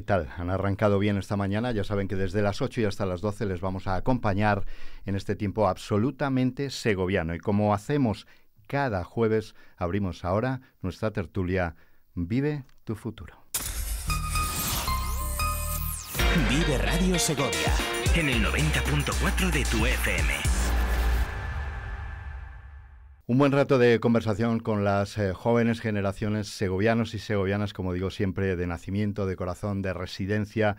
¿Qué tal? Han arrancado bien esta mañana. Ya saben que desde las 8 y hasta las 12 les vamos a acompañar en este tiempo absolutamente segoviano. Y como hacemos cada jueves, abrimos ahora nuestra tertulia Vive tu futuro. Vive Radio Segovia en el 90.4 de tu FM. Un buen rato de conversación con las eh, jóvenes generaciones segovianos y segovianas, como digo siempre, de nacimiento, de corazón, de residencia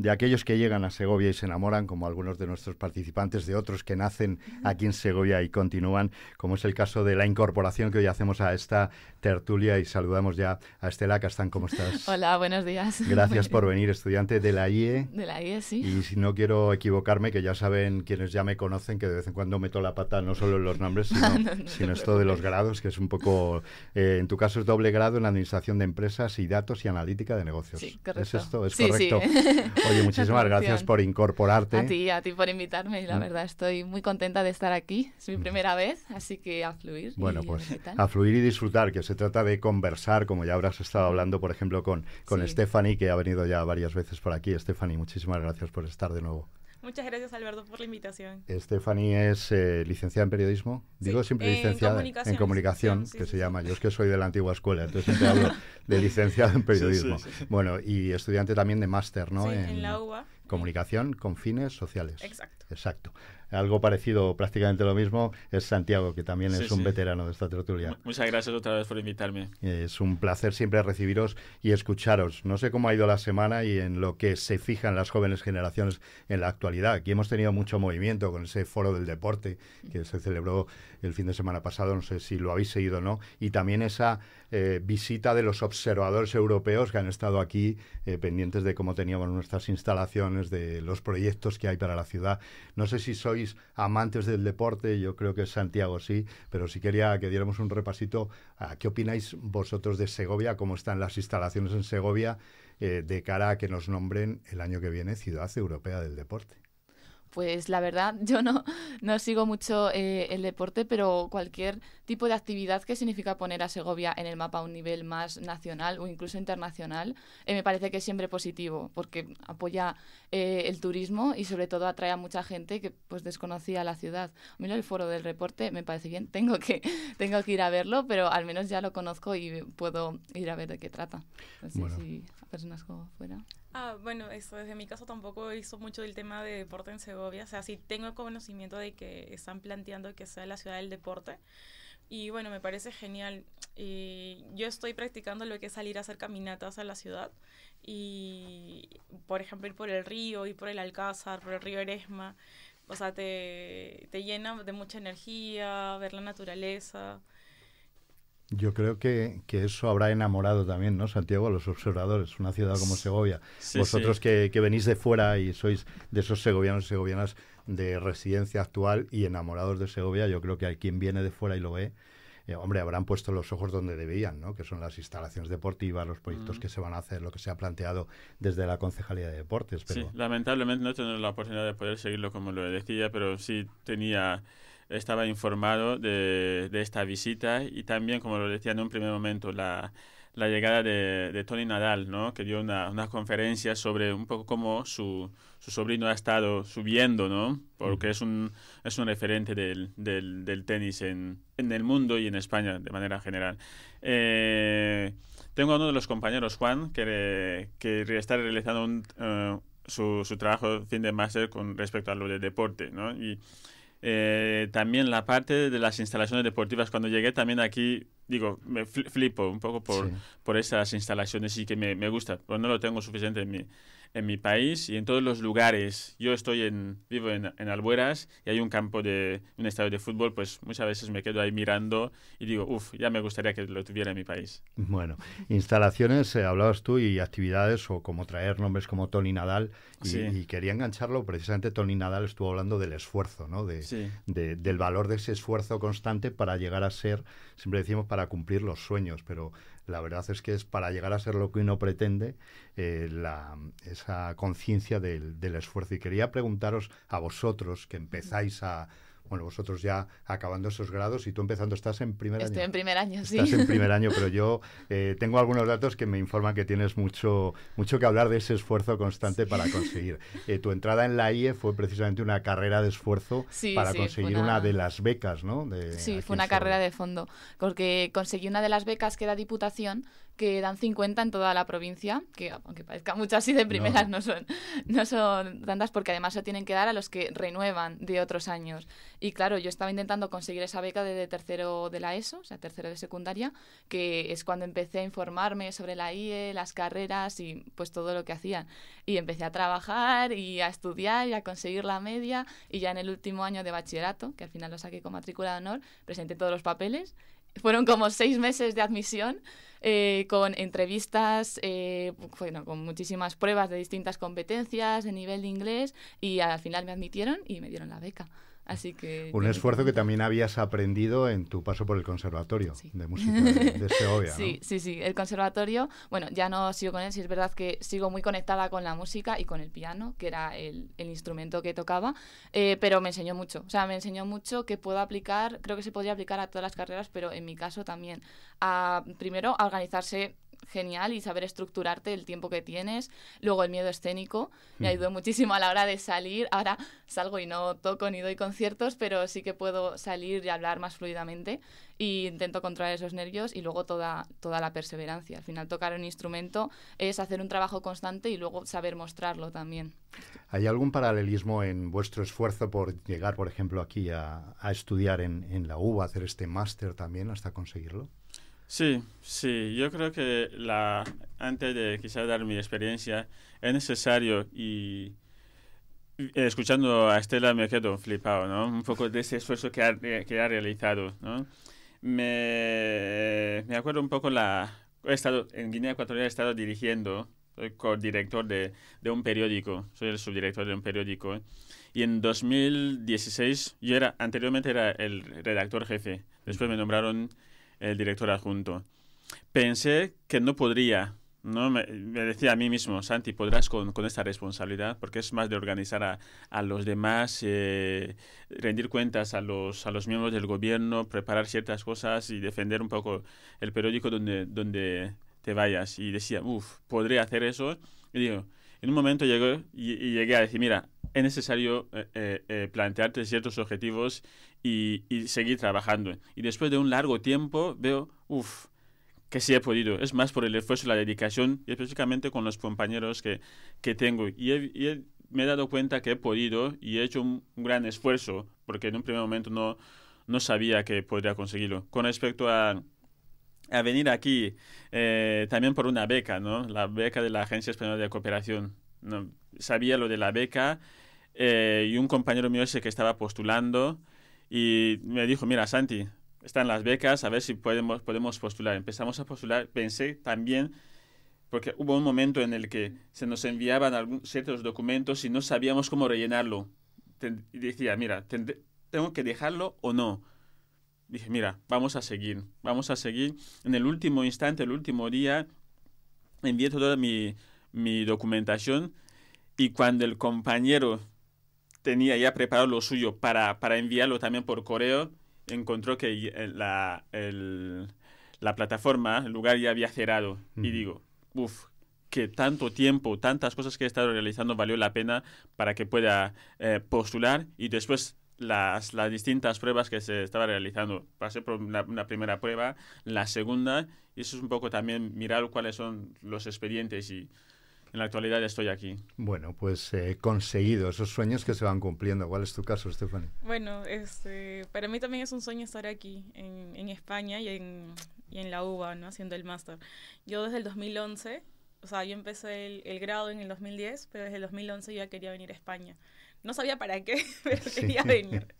de aquellos que llegan a Segovia y se enamoran, como algunos de nuestros participantes, de otros que nacen aquí en Segovia y continúan, como es el caso de la incorporación que hoy hacemos a esta tertulia y saludamos ya a Estela Castán, ¿cómo estás? Hola, buenos días. Gracias por venir, estudiante de la IE. De la IE, sí. Y si no quiero equivocarme, que ya saben quienes ya me conocen, que de vez en cuando meto la pata no solo en los nombres, sino, esto de los grados, que es un poco, eh, en tu caso es doble grado en Administración de Empresas y Datos y Analítica de Negocios. ¿Es esto? ¿Es correcto? muchísimas gracias por incorporarte. A ti, a ti por invitarme. y La mm. verdad, estoy muy contenta de estar aquí. Es mi mm. primera vez, así que a fluir. Bueno, pues a fluir y disfrutar, que se trata de conversar, como ya habrás estado hablando, por ejemplo, con, con Stephanie, que ha venido ya varias veces por aquí. Stephanie, muchísimas gracias por estar de nuevo. Muchas gracias, Alberto, por la invitación. Stephanie es eh, licenciada en periodismo. Digo siempre licenciada en, comunicación, que se llama. Yo es que soy de la antigua escuela, entonces siempre hablo de licenciado en periodismo. Bueno, y estudiante también de máster, ¿no? En, la UBA. Comunicación con fines sociales. Exacto. Exacto algo parecido, prácticamente lo mismo, es Santiago, que también es un veterano de esta tertulia. Muchas gracias otra vez por invitarme. Eh, es un placer siempre recibiros y escucharos. No sé cómo ha ido la semana y en lo que se fijan las jóvenes generaciones en la actualidad. Aquí hemos tenido mucho movimiento con ese foro del deporte que se celebró el fin de semana pasado, no sé si lo habéis seguido o no, y también esa eh, visita de los observadores europeos que han estado aquí eh, pendientes de cómo teníamos nuestras instalaciones, de los proyectos que hay para la ciudad. No sé si soy amantes del deporte, yo creo que Santiago sí, pero si quería que diéramos un repasito a qué opináis vosotros de Segovia, cómo están las instalaciones en Segovia eh, de cara a que nos nombren el año que viene Ciudad Europea del Deporte. Pues la verdad, yo no, no sigo mucho eh, el deporte, pero cualquier tipo de actividad que significa poner a Segovia en el mapa a un nivel más nacional o incluso internacional, eh, me parece que es siempre positivo, porque apoya eh, el turismo y sobre todo atrae a mucha gente que pues desconocía la ciudad. A el foro del reporte me parece bien, tengo que, tengo que ir a verlo, pero al menos ya lo conozco y puedo ir a ver de qué trata. bueno. si personas como fuera. Ah, bueno, eso, desde mi caso tampoco hizo mucho del tema de deporte en Segovia. O sea, sí tengo conocimiento de que están planteando que sea la ciudad del deporte. Y bueno, me parece genial. yo estoy practicando lo que es salir a hacer caminatas a la ciudad y, por ejemplo, ir por el río, ir por el Alcázar, por el río Eresma. O sea, te, te llena de mucha energía, ver la naturaleza. Yo creo que, eso habrá enamorado también, ¿no, Santiago, a los observadores, una ciudad como Segovia. Vosotros Que, venís de fuera y sois de esos segovianos y segovianas de residencia actual y enamorados de Segovia, yo creo que hay quien viene de fuera y lo ve, eh, hombre, habrán puesto los ojos donde debían, ¿no? Que son las instalaciones deportivas, los proyectos mm. que se van a hacer, lo que se ha planteado desde la Concejalía de Deportes. Sí, lamentablemente no he tenido la oportunidad de poder seguirlo como lo decía, pero sí tenía estaba informado de, de, esta visita y también, como lo decía en un primer momento, la, la llegada de, de, Tony Nadal, ¿no? que dio una, conferencia sobre un poco cómo su, su sobrino ha estado subiendo, ¿no? porque es, un, es un referente del, del, tenis en, en, el mundo y en España de manera general. Eh, tengo a uno de los compañeros, Juan, que, que está realizando eh, su, su trabajo fin de máster con respecto a lo de deporte. ¿no? Y eh, también la parte de las instalaciones deportivas, cuando llegué también aquí, digo, me flipo un poco por, por esas instalaciones y que me, me gusta, pero no lo tengo suficiente en mi, en mi país y en todos los lugares. Yo estoy en, vivo en, en, Albueras y hay un campo de un estadio de fútbol, pues muchas veces me quedo ahí mirando y digo, uff, ya me gustaría que lo tuviera en mi país. Bueno, instalaciones, eh, hablabas tú, y actividades, o como traer nombres como Tony Nadal, y, quería engancharlo, precisamente Tony Nadal estuvo hablando del esfuerzo, ¿no? De, de, del valor de ese esfuerzo constante para llegar a ser, siempre decimos, para cumplir los sueños, pero la verdad es que es para llegar a ser lo que uno pretende eh, esa conciencia del esfuerzo. Y quería preguntaros a vosotros que empezáis a bueno, vosotros ya acabando esos grados y tú empezando, estás en primer año. Estoy en primer año, sí. Estás en primer año, pero yo eh, tengo algunos datos que me informan que tienes mucho, mucho que hablar de ese esfuerzo constante para conseguir. Eh, tu entrada en la IE fue precisamente una carrera de esfuerzo para conseguir una... de las becas, ¿no? sí, fue una carrera de fondo, porque conseguí una de las becas que da Diputación, que dan 50 en toda la provincia, que aunque parezca mucho así de primeras, no. son, no son tantas, porque además se tienen que dar a los que renuevan de otros años. Y claro, yo estaba intentando conseguir esa beca desde tercero de la ESO, o sea, tercero de secundaria, que es cuando empecé a informarme sobre la IE, las carreras y pues todo lo que hacían. Y empecé a trabajar y a estudiar y a conseguir la media. Y ya en el último año de bachillerato, que al final lo saqué con matrícula de honor, presenté todos los papeles. Fueron como seis meses de admisión eh, con entrevistas, eh, bueno, con muchísimas pruebas de distintas competencias de nivel de inglés y al final me admitieron y me dieron la beca. Así que... Un esfuerzo que también habías aprendido en tu paso por el Conservatorio de Música de, Segovia. sí, sí, sí. El Conservatorio, bueno, ya no sigo con él, sí es verdad que sigo muy conectada con la música y con el piano, que era el, instrumento que tocaba, eh, pero me enseñó mucho. O sea, me enseñó mucho que puedo aplicar, creo que se podría aplicar a todas las carreras, pero en mi caso también, primero a organizarse genial y saber estructurarte el tiempo que tienes. Luego el miedo escénico me ayudó mm. muchísimo a la hora de salir. Ahora salgo y no toco ni doy conciertos, pero sí que puedo salir y hablar más fluidamente y intento controlar esos nervios y luego toda, toda la perseverancia. Al final tocar un instrumento es hacer un trabajo constante y luego saber mostrarlo también. ¿Hay algún paralelismo en vuestro esfuerzo por llegar, por ejemplo, aquí a, estudiar en, en la UBA, hacer este máster también hasta conseguirlo? Sí, sí, yo creo que la, antes de quizás dar mi experiencia, es necesario y eh, escuchando a Estela me quedo flipado, ¿no? Un poco de ese esfuerzo que ha, que ha realizado, ¿no? Me, me acuerdo un poco la... estado en Guinea Ecuatorial, he estado dirigiendo, soy co-director de, de un periódico, soy el subdirector de un periódico. Y en 2016, yo era, anteriormente era el redactor jefe, después me nombraron el director adjunto. Pensé que no podría, ¿no? Me, decía a mí mismo, Santi, podrás con, esta responsabilidad, porque es más de organizar a, los demás, eh, rendir cuentas a los, a los miembros del gobierno, preparar ciertas cosas y defender un poco el periódico donde, donde te vayas. Y decía, uff, podré hacer eso. Y digo, en un momento llegó y llegué a decir, mira, es necesario eh, eh, eh, plantearte ciertos objetivos y, seguir trabajando. Y después de un largo tiempo veo, uff, que sí he podido. Es más por el esfuerzo, y la dedicación, y específicamente con los compañeros que, tengo. Y, me he dado cuenta que he podido y he hecho un, gran esfuerzo, porque en un primer momento no, sabía que podría conseguirlo. Con respecto a venir aquí también por una beca, ¿no? La beca de la Agencia Española de Cooperación sabía lo de la beca eh, y un compañero mío ese que estaba postulando y me dijo, mira, Santi, están las becas, a ver si podemos, podemos postular. Empezamos a postular, pensé también, porque hubo un momento en el que se nos enviaban algún, ciertos documentos y no sabíamos cómo rellenarlo. y decía, mira, ¿tengo que dejarlo o no? Dije, mira, vamos a seguir, vamos a seguir. En el último instante, el último día, envié todo mi mi documentación y cuando el compañero tenía ya preparado lo suyo para, enviarlo también por correo, encontró que eh, la, la plataforma, el lugar ya había cerrado. Y digo, uff, que tanto tiempo, tantas cosas que he estado realizando valió la pena para que pueda eh, postular y después las, las, distintas pruebas que se estaba realizando. Pasé por una, primera prueba, la segunda, y eso es un poco también mirar cuáles son los expedientes y en la actualidad estoy aquí. Bueno, pues he eh, conseguido esos sueños que se van cumpliendo. ¿Cuál es tu caso, Stephanie? Bueno, este, para mí también es un sueño estar aquí en, España y en, y en, la UBA, ¿no? haciendo el máster. Yo desde el 2011, o sea, yo empecé el, el, grado en el 2010, pero desde el 2011 ya quería venir a España. No sabía para qué, pero quería venir.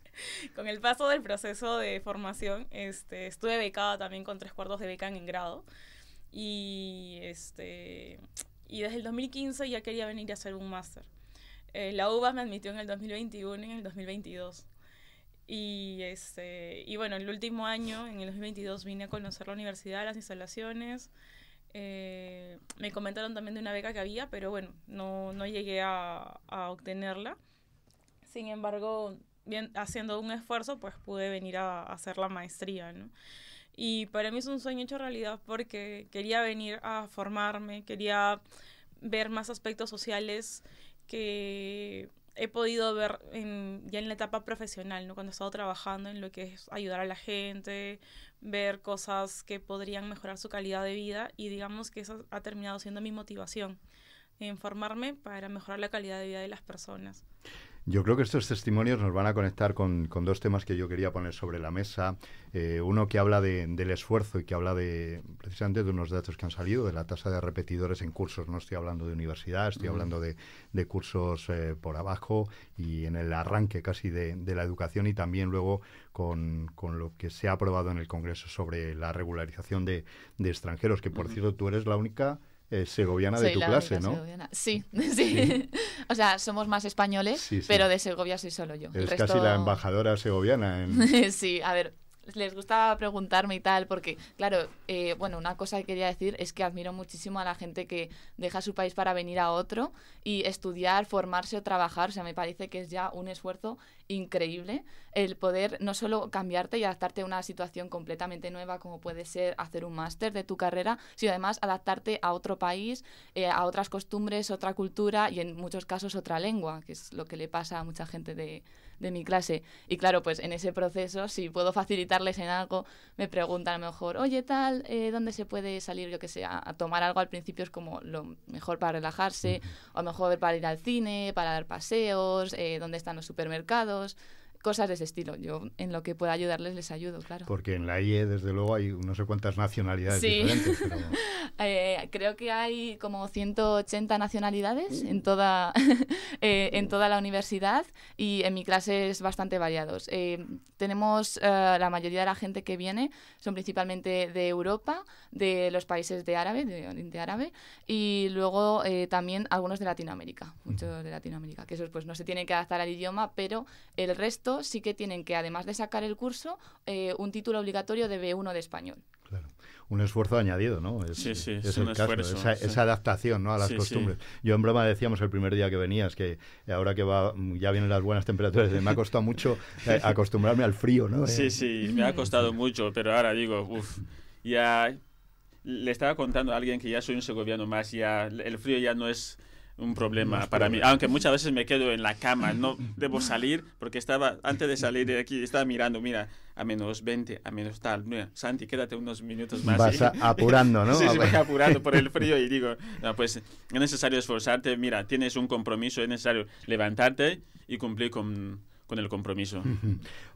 Con el paso del proceso de formación, este, estuve becada también con tres cuartos de beca en grado. Y este y desde el 2015 ya quería venir a hacer un máster. Eh, la UBA me admitió en el 2021 y en el 2022. Y, este, y bueno, el último año, en el 2022, vine a conocer la universidad, las instalaciones. Eh, me comentaron también de una beca que había, pero bueno, no, no llegué a, obtenerla. Sin embargo, bien, haciendo un esfuerzo, pues pude venir a, a hacer la maestría, ¿no? Y para mí es un sueño hecho realidad porque quería venir a formarme, quería ver más aspectos sociales que he podido ver ya en la etapa profesional, ¿no? cuando he estado trabajando en lo que es ayudar a la gente, ver cosas que podrían mejorar su calidad de vida y digamos que eso ha terminado siendo mi motivación en formarme para mejorar la calidad de vida de las personas. Yo creo que estos testimonios nos van a conectar con, dos temas que yo quería poner sobre la mesa. Eh, uno que habla del esfuerzo y que habla de precisamente de unos datos que han salido, de la tasa de repetidores en cursos. No estoy hablando de universidad, estoy hablando de, cursos eh, por abajo y en el arranque casi de, la educación y también luego con, lo que se ha aprobado en el Congreso sobre la regularización de, extranjeros, que por cierto tú eres la única eh, segoviana de tu clase, ¿no? Sí, sí. o sea, somos más españoles, pero de Segovia soy solo yo. Es casi la embajadora segoviana. sí, a ver, pues, les gustaba preguntarme y tal, porque, claro, eh, bueno, una cosa que quería decir es que admiro muchísimo a la gente que deja su país para venir a otro y estudiar, formarse o trabajar. O sea, me parece que es ya un esfuerzo increíble el poder no solo cambiarte y adaptarte a una situación completamente nueva, como puede ser hacer un máster de tu carrera, sino además adaptarte a otro país, eh, a otras costumbres, otra cultura y en muchos casos otra lengua, que es lo que le pasa a mucha gente de de mi clase. Y claro, pues en ese proceso, si puedo facilitarles en algo, me preguntan a lo mejor, oye tal, eh, ¿dónde se puede salir, yo que sé, a, tomar algo al principio? Es como lo mejor para relajarse, o mejor para ir al cine, para dar paseos, eh, dónde están los supermercados cosas de ese estilo. Yo en lo que pueda ayudarles les ayudo, claro. Porque en la IE, desde luego, hay no sé cuántas nacionalidades diferentes. Eh, creo que hay como 180 nacionalidades en mm. toda, eh, en toda la universidad y en mi clase es bastante variados. Eh, tenemos la mayoría de la gente que viene son principalmente de Europa, de los países de árabe, de Oriente Árabe, y luego también algunos de Latinoamérica, muchos de Latinoamérica, que eso, pues no se tiene que adaptar al idioma, pero el resto sí que tienen que, además de sacar el curso, eh, un título obligatorio de B1 de español. Claro. Un esfuerzo añadido, ¿no? Es, esa, adaptación ¿no? a las costumbres. Yo en broma decíamos el primer día que venías que ahora que va, ya vienen las buenas temperaturas, me ha costado mucho eh, acostumbrarme al frío, ¿no? Sí, eh. sí, me ha costado mucho, pero ahora digo, uff, ya le estaba contando a alguien que ya soy un segoviano más, ya el frío ya no es un problema para mí, aunque muchas veces me quedo en la cama, no debo salir porque estaba, antes de salir de aquí, estaba mirando, mira, a menos 20, a menos tal, Santi, quédate unos minutos más. Vas apurando, ¿no? sí, sí, ah, pues. apurando por el frío y digo, no, pues es necesario esforzarte, mira, tienes un compromiso, es necesario levantarte y cumplir con con el compromiso.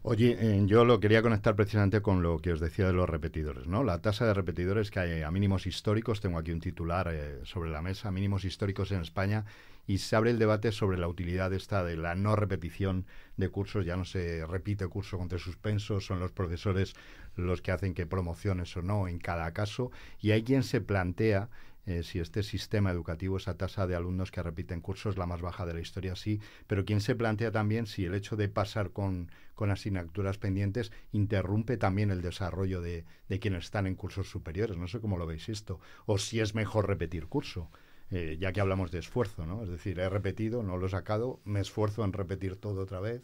Oye, eh, yo lo quería conectar precisamente con lo que os decía de los repetidores, ¿no? La tasa de repetidores que hay eh, a mínimos históricos, tengo aquí un titular eh, sobre la mesa, mínimos históricos en España, y se abre el debate sobre la utilidad esta de la no repetición de cursos, ya no se repite curso contra tres suspensos, son los profesores los que hacen que promociones o no en cada caso, y hay quien se plantea eh, si este sistema educativo, esa tasa de alumnos que repiten cursos es la más baja de la historia, sí, pero ¿quién se plantea también si el hecho de pasar con, con asignaturas pendientes interrumpe también el desarrollo de, quienes están en cursos superiores? No sé cómo lo veis esto, o si es mejor repetir curso. Eh, ya que hablamos de esfuerzo, ¿no? Es decir, he repetido, no lo he sacado, me esfuerzo en repetir todo otra vez.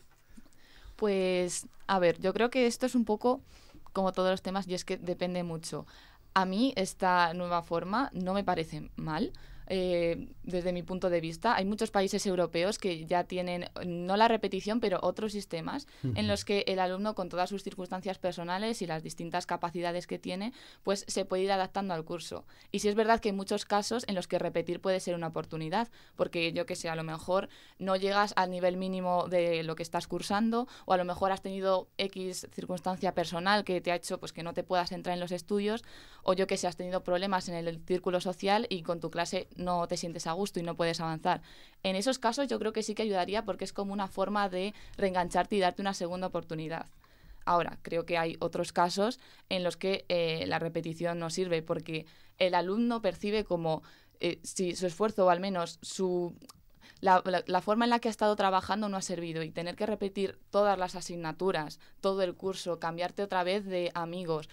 Pues, a ver, yo creo que esto es un poco como todos los temas, y es que depende mucho. A mí esta nueva forma no me parece mal, eh, desde mi punto de vista. Hay muchos países europeos que ya tienen, no la repetición, pero otros sistemas en los que el alumno, con todas sus circunstancias personales y las distintas capacidades que tiene, pues se puede ir adaptando al curso. Y sí es verdad que hay muchos casos en los que repetir puede ser una oportunidad, porque yo que sé, a lo mejor no llegas al nivel mínimo de lo que estás cursando, o a lo mejor has tenido X circunstancia personal que te ha hecho pues que no te puedas entrar en los estudios, o yo que sé, has tenido problemas en el círculo social y con tu clase no te sientes a gusto y no puedes avanzar. En esos casos yo creo que sí que ayudaría porque es como una forma de reengancharte y darte una segunda oportunidad. Ahora, creo que hay otros casos en los que eh, la repetición no sirve porque el alumno percibe como eh, si su esfuerzo o al menos su la, forma en la que ha estado trabajando no ha servido y tener que repetir todas las asignaturas, todo el curso, cambiarte otra vez de amigos,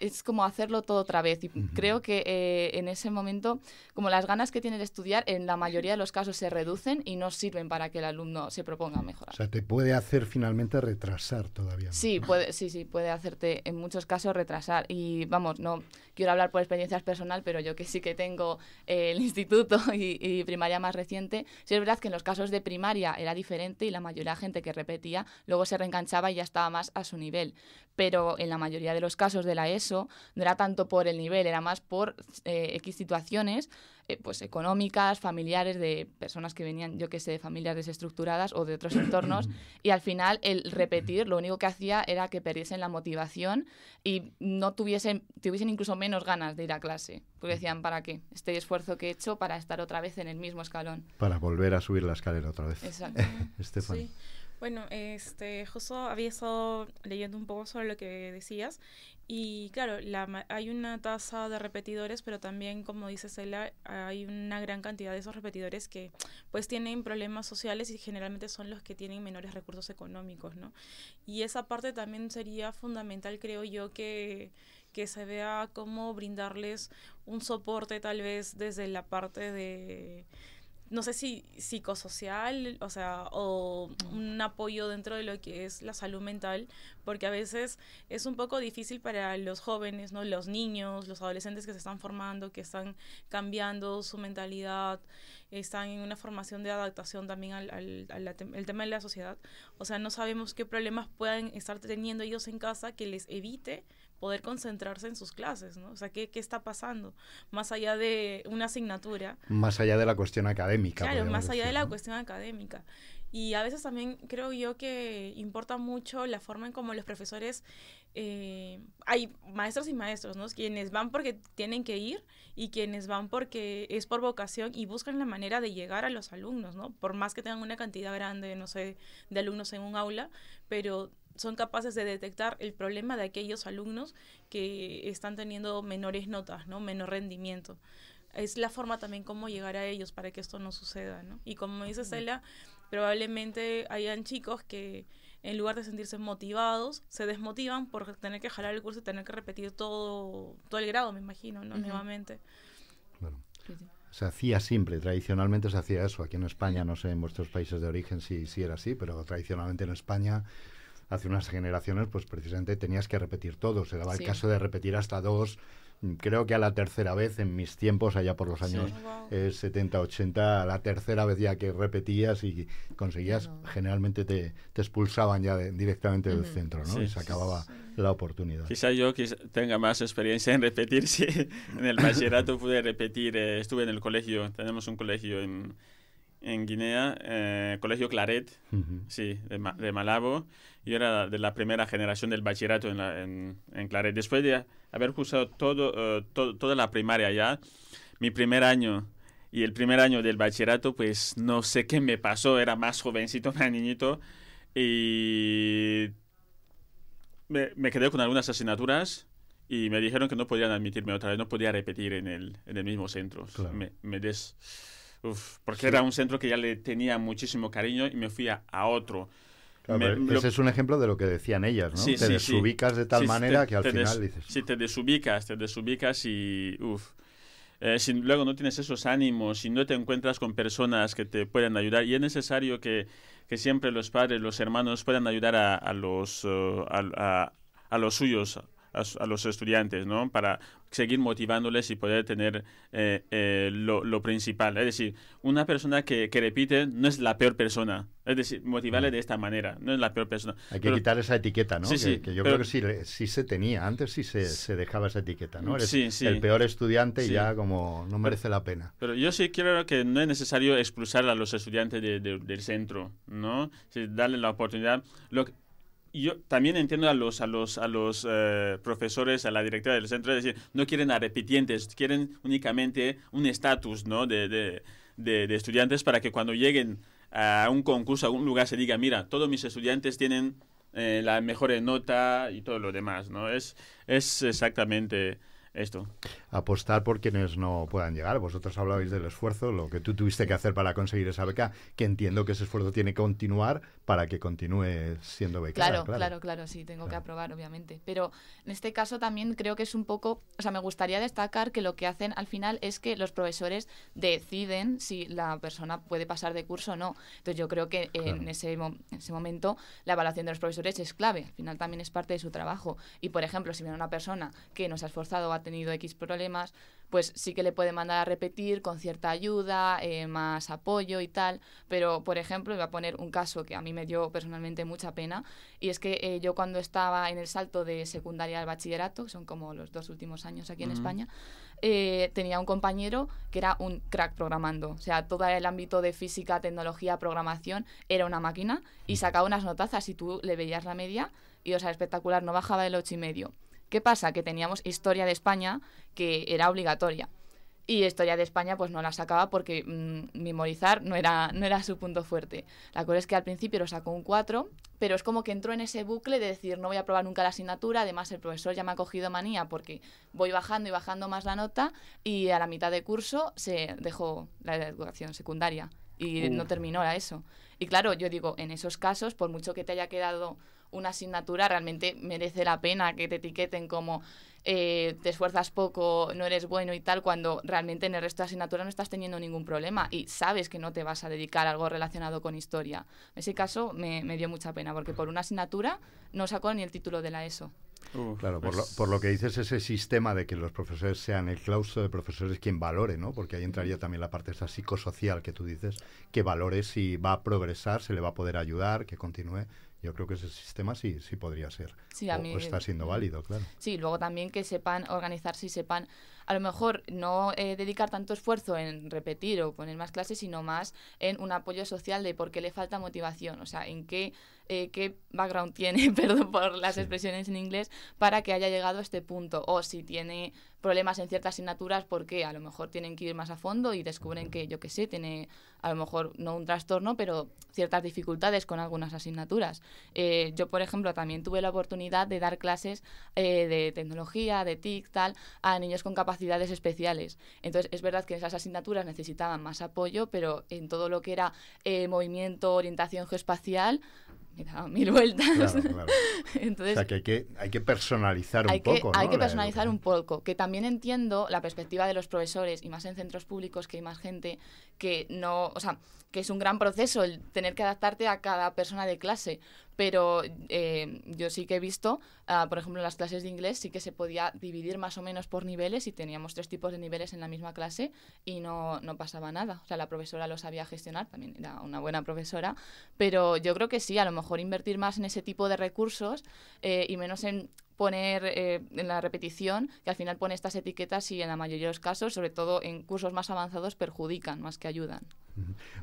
es como hacerlo todo otra vez. Y creo que eh, en ese momento, como las ganas que tiene de estudiar, en la mayoría de los casos se reducen y no sirven para que el alumno se proponga mejorar. O sea, te puede hacer finalmente retrasar todavía. Sí, puede, sí, sí, puede hacerte en muchos casos retrasar. Y vamos, no quiero hablar por experiencias personal, pero yo que sí que tengo eh, el instituto y, y, primaria más reciente, sí es verdad que en los casos de primaria era diferente y la mayoría de gente que repetía luego se reenganchaba y ya estaba más a su nivel. Pero en la mayoría de los casos de la ESO, no era tanto por el nivel, era más por eh, X situaciones eh, pues económicas, familiares, de personas que venían, yo que sé, de familias desestructuradas o de otros entornos. Y al final el repetir lo único que hacía era que perdiesen la motivación y no tuviesen, tuviesen incluso menos ganas de ir a clase. Porque decían, ¿para qué? Este esfuerzo que he hecho para estar otra vez en el mismo escalón. Para volver a subir la escalera otra vez. Exacto. Estefan. Sí. Bueno, este, justo había estado leyendo un poco sobre lo que decías y claro, la, hay una tasa de repetidores, pero también, como dice Cela, hay una gran cantidad de esos repetidores que pues tienen problemas sociales y generalmente son los que tienen menores recursos económicos, ¿no? Y esa parte también sería fundamental, creo yo, que, que se vea cómo brindarles un soporte tal vez desde la parte de no sé si psicosocial, o sea, o mm. un apoyo dentro de lo que es la salud mental, porque a veces es un poco difícil para los jóvenes, ¿no? Los niños, los adolescentes que se están formando, que están cambiando su mentalidad, están en una formación de adaptación también al, al, tema de la sociedad. O sea, no sabemos qué problemas puedan estar teniendo ellos en casa que les evite poder concentrarse en sus clases, ¿no? O sea, ¿qué, qué está pasando? Más allá de una asignatura. Más allá de la cuestión académica. Claro, más allá de la cuestión académica. Y a veces también creo yo que importa mucho la forma en cómo los profesores, eh, hay maestros y maestros, ¿no? Quienes van porque tienen que ir y quienes van porque es por vocación y buscan la manera de llegar a los alumnos, ¿no? Por más que tengan una cantidad grande, no sé, de alumnos en un aula, pero son capaces de detectar el problema de aquellos alumnos que están teniendo menores notas, ¿no? Menor rendimiento. Es la forma también cómo llegar a ellos para que esto no suceda, ¿no? Y como dice Cela, probablemente hayan chicos que en lugar de sentirse motivados, se desmotivan por tener que jalar el curso y tener que repetir todo, todo el grado, me imagino, ¿no? Nuevamente. se hacía siempre, tradicionalmente se hacía eso. Aquí en España, no sé en vuestros países de origen si, si era así, pero tradicionalmente en España hace unas generaciones, pues precisamente tenías que repetir todo. Se daba el caso de repetir hasta dos, creo que a la tercera vez en mis tiempos, allá por los años 70, 80, eh, a la tercera vez ya que repetías y conseguías, generalmente te, expulsaban ya directamente del centro, ¿no? y se acababa la oportunidad. Quizá yo tenga más experiencia en repetir, sí. En el bachillerato pude repetir, eh, estuve en el colegio, tenemos un colegio en en Guinea, eh, Colegio Claret, sí, de, Malabo. Yo era de la primera generación del bachillerato en, en, en Claret. Después de haber cursado todo, eh, toda la primaria allá, mi primer año y el primer año del bachillerato, pues no sé qué me pasó, era más jovencito, más niñito, y me, me quedé con algunas asignaturas y me dijeron que no podían admitirme otra vez, no podía repetir en el, en el mismo centro. Me, me des Uf, porque era un centro que ya le tenía muchísimo cariño y me fui a, otro. ese es un ejemplo de lo que decían ellas, ¿no? te desubicas de tal manera que al final dices... Sí, te desubicas, te desubicas y... Uf, eh, si luego no tienes esos ánimos, si no te encuentras con personas que te puedan ayudar, y es necesario que, siempre los padres, los hermanos puedan ayudar a, los, eh, a, a, los suyos, a, los estudiantes, ¿no? Para, seguir motivándoles y poder tener eh, eh, lo, principal. Es decir, una persona que, repite no es la peor persona. Es decir, motivarle mm. de esta manera, no es la peor persona. Hay que quitar esa etiqueta, ¿no? Sí, sí, que, yo creo que sí, se tenía, antes sí se, dejaba esa etiqueta, ¿no? el peor estudiante ya como no merece la pena. Pero yo sí creo que no es necesario expulsar a los estudiantes del centro, ¿no? darle la oportunidad. Lo, yo también entiendo a los, a los, a los eh, profesores, a la directora del centro, es decir, no quieren a repitientes, quieren únicamente un estatus ¿no? de, de, estudiantes para que cuando lleguen a un concurso, a un lugar, se diga, mira, todos mis estudiantes tienen eh, la mejor nota y todo lo demás. ¿no? Es, es exactamente esto. Apostar por quienes no puedan llegar. Vosotros hablabais del esfuerzo, lo que tú tuviste que hacer para conseguir esa beca, que entiendo que ese esfuerzo tiene que continuar, para que continúe siendo becada. Claro, claro, claro, sí, tengo que aprobar, obviamente. Pero en este caso también creo que es un poco, o sea, me gustaría destacar que lo que hacen al final es que los profesores deciden si la persona puede pasar de curso o no. Entonces yo creo que eh, en, ese, en ese momento la evaluación de los profesores es clave, al final también es parte de su trabajo. Y por ejemplo, si viene una persona que no se ha esforzado o ha tenido X problemas, pues sí que le puede mandar a repetir con cierta ayuda, eh, más apoyo y tal. Pero, por ejemplo, voy a poner un caso que a mí me me personalmente mucha pena. Y es que eh, yo cuando estaba en el salto de secundaria al bachillerato, que son como los dos últimos años aquí en España, eh, tenía un compañero que era un crack programando. O sea, todo el ámbito de física, tecnología, programación, era una máquina y sacaba unas notazas y tú le veías la media y, o sea, espectacular, no bajaba del ocho y medio. ¿Qué pasa? Que teníamos historia de España que era obligatoria y Historia de España pues no la sacaba porque mm, memorizar no era, no era su punto fuerte. La cosa es que al principio lo sacó un 4, pero es como que entró en ese bucle de decir no voy a probar nunca la asignatura, además el profesor ya me ha cogido manía porque voy bajando y bajando más la nota y a la mitad de curso se dejó la educación secundaria y no terminó a eso. Y claro, yo digo, en esos casos, por mucho que te haya quedado una asignatura, realmente merece la pena que te etiqueten como eh, te esfuerzas poco, no eres bueno y tal, cuando realmente en el resto de asignaturas no estás teniendo ningún problema y sabes que no te vas a dedicar a algo relacionado con historia. En ese caso me, dio mucha pena, porque por una asignatura no sacó ni el título de la ESO. claro, pues por, lo, que dices, ese sistema de que los profesores sean el claustro de profesores quien valore, ¿no? Porque ahí entraría también la parte psicosocial que tú dices, que valore si va a progresar, se le va a poder ayudar, que continúe. Yo creo que ese sistema sí, sí podría ser. Sí, está siendo válido, claro. Sí, luego también que sepan organizarse y sepan, a lo mejor no eh, dedicar tanto esfuerzo en repetir o poner más clases, sino más en un apoyo social de por qué le falta motivación, o sea, en qué eh, qué background tiene, perdón por las expresiones en inglés, para que haya llegado a este punto. O si tiene problemas en ciertas asignaturas, por qué a lo mejor tienen que ir más a fondo y descubren que, yo qué sé, tiene a lo mejor no un trastorno, pero ciertas dificultades con algunas asignaturas. Eh, yo, por ejemplo, también tuve la oportunidad de dar clases eh, de tecnología, de TIC, tal, a niños con capacidades especiales. Entonces, es verdad que esas asignaturas necesitaban más apoyo, pero en todo lo que era movimiento, orientación geoespacial, mil vueltas. o sea, que hay que, personalizar un poco. Hay que personalizar un poco. Que también entiendo la perspectiva de los profesores, y más en centros públicos que hay más gente, que no, o sea, que es un gran proceso el tener que adaptarte a cada persona de clase pero eh, yo sí que he visto, ah, por ejemplo, en las clases de inglés sí que se podía dividir más o menos por niveles y teníamos tres tipos de niveles en la misma clase y no, pasaba nada. O sea, la profesora lo sabía gestionar, también era una buena profesora, pero yo creo que sí, a lo mejor invertir más en ese tipo de recursos eh, y menos en poner eh, en la repetición, que al final pone estas etiquetas y en la mayoría de los casos, sobre todo en cursos más avanzados, perjudican más que ayudan.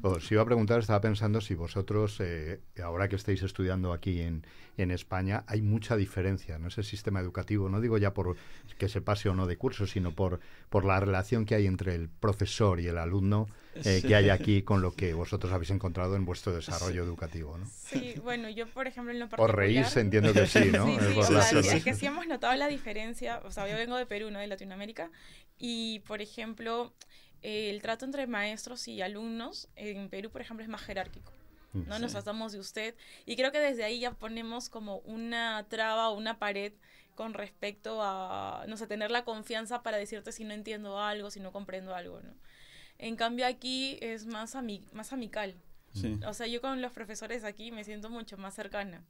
Os iba a preguntar, estaba pensando si vosotros, eh, ahora que estáis estudiando aquí en, España, hay mucha diferencia en ¿no? ese sistema educativo. No digo ya por que se pase o no de curso, sino por, por la relación que hay entre el profesor y el alumno eh, que hay aquí con lo que vosotros habéis encontrado en vuestro desarrollo educativo. ¿no? Sí, bueno, yo por ejemplo en lo particular... reírse, entiendo que sí, ¿no? sí, sí, es que sí hemos notado la diferencia, o sea, yo vengo de Perú, ¿no? De Latinoamérica, y por ejemplo, eh, el trato entre maestros y alumnos en Perú, por ejemplo, es más jerárquico. No mm, nos tratamos de usted. Y creo que desde ahí ya ponemos como una traba o una pared con respecto a, no sé, tener la confianza para decirte si no entiendo algo, si no comprendo algo, ¿no? En cambio aquí es más, más amical. O sea, yo con los profesores aquí me siento mucho más cercana,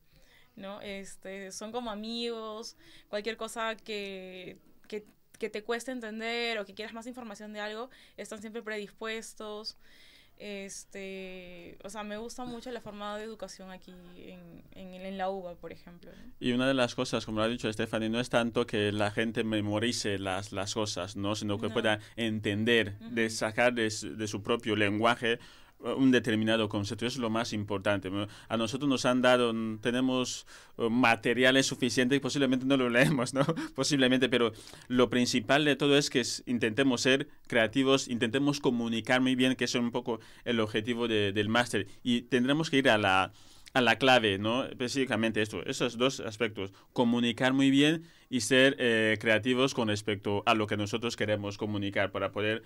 ¿no? Este, son como amigos, cualquier cosa que, que, que te cueste entender o que quieras más información de algo, están siempre predispuestos. Este, o sea, me gusta mucho la forma de educación aquí en, en, en la UBA, por ejemplo. Y una de las cosas, como lo ha dicho Stephanie, no es tanto que la gente memorice las, las cosas, ¿no? sino que pueda entender, de sacar de, de su propio lenguaje un determinado concepto. es lo más importante. A nosotros nos han dado, mm, tenemos eh, materiales suficientes y posiblemente no lo leemos, ¿no? Posiblemente, pero lo principal de todo es que intentemos ser creativos, intentemos comunicar muy bien, que es un poco el objetivo del máster. Y tendremos que ir a la a la clave, ¿no? Específicamente esto, esos dos aspectos, comunicar muy bien y ser eh, creativos con respecto a lo que nosotros queremos comunicar para poder